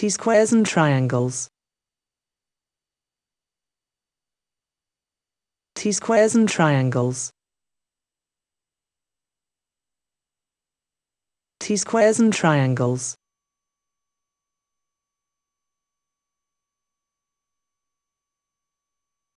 T squares and triangles. T-squares and triangles. T-squares and triangles.